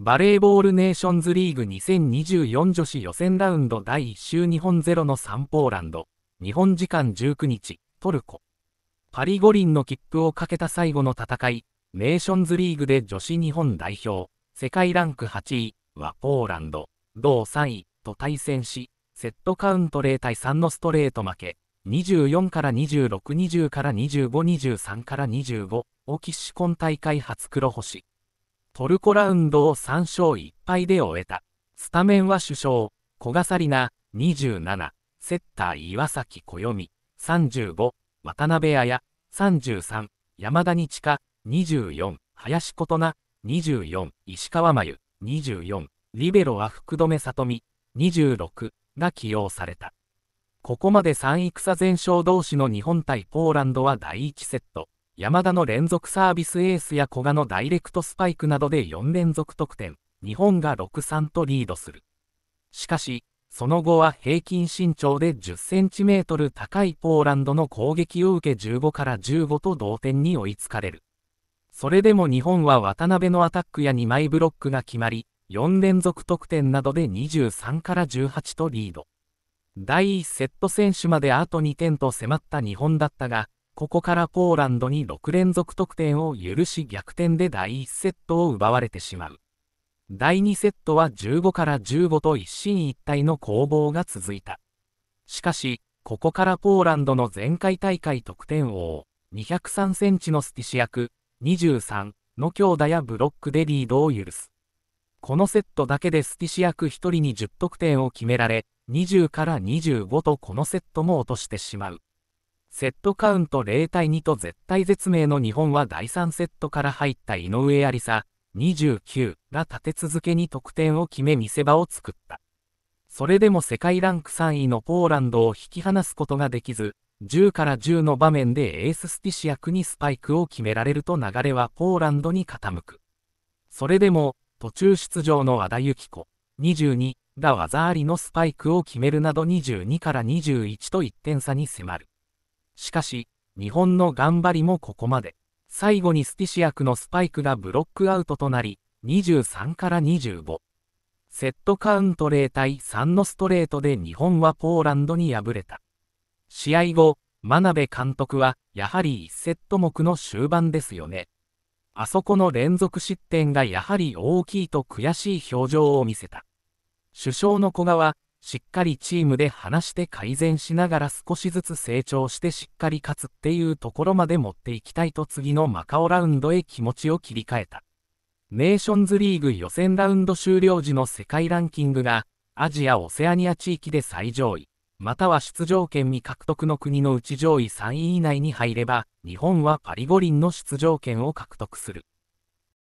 バレーボールネーションズリーグ2024女子予選ラウンド第1週日本ゼロの3ポーランド、日本時間19日、トルコ。パリ五輪の切符をかけた最後の戦い、ネーションズリーグで女子日本代表、世界ランク8位はポーランド、同3位と対戦し、セットカウント0対3のストレート負け、24から26、20から25、23から25を喫し今大会初黒星。トルコラウンドを3勝1敗で終えた。スタメンは主将、小笠里奈、27、セッター岩崎暦、35、渡辺彩、33、山田日香、24、林琴奈、24、石川真由、24、リベロは福留里美、26が起用された。ここまで3戦全勝同士の日本対ポーランドは第1セット。山田の連続サービスエースや古賀のダイレクトスパイクなどで4連続得点、日本が6-3とリードする。しかし、その後は平均身長で10センチメートル高いポーランドの攻撃を受け15から15と同点に追いつかれる。それでも日本は渡辺のアタックや2枚ブロックが決まり、4連続得点などで23から18とリード。第1セット選手まであと2点と迫った日本だったが、ここからポーランドに6連続得点を許し逆転で第1セットを奪われてしまう。第2セットは15から15と一進一退の攻防が続いた。しかし、ここからポーランドの前回大会得点王、203センチのスティシアク、23の強打やブロックでリードを許す。このセットだけでスティシアク1人に10得点を決められ、20から25とこのセットも落としてしまう。セットカウント0対2と絶体絶命の日本は第3セットから入った井上有沙29が立て続けに得点を決め見せ場を作った。それでも世界ランク3位のポーランドを引き離すことができず、10から10の場面でエーススティシ役にスパイクを決められると流れはポーランドに傾く。それでも、途中出場の和田由紀子、22が技ありのスパイクを決めるなど22から21と1点差に迫る。しかし、日本の頑張りもここまで。最後にスティシアクのスパイクがブロックアウトとなり、23から25。セットカウント0対3のストレートで日本はポーランドに敗れた。試合後、真鍋監督は、やはり1セット目の終盤ですよね。あそこの連続失点がやはり大きいと悔しい表情を見せた。首相の古賀は、しっかりチームで話して改善しながら少しずつ成長してしっかり勝つっていうところまで持っていきたいと次のマカオラウンドへ気持ちを切り替えた。ネーションズリーグ予選ラウンド終了時の世界ランキングがアジア・オセアニア地域で最上位、または出場権未獲得の国のうち上位3位以内に入れば、日本はパリ五輪の出場権を獲得する。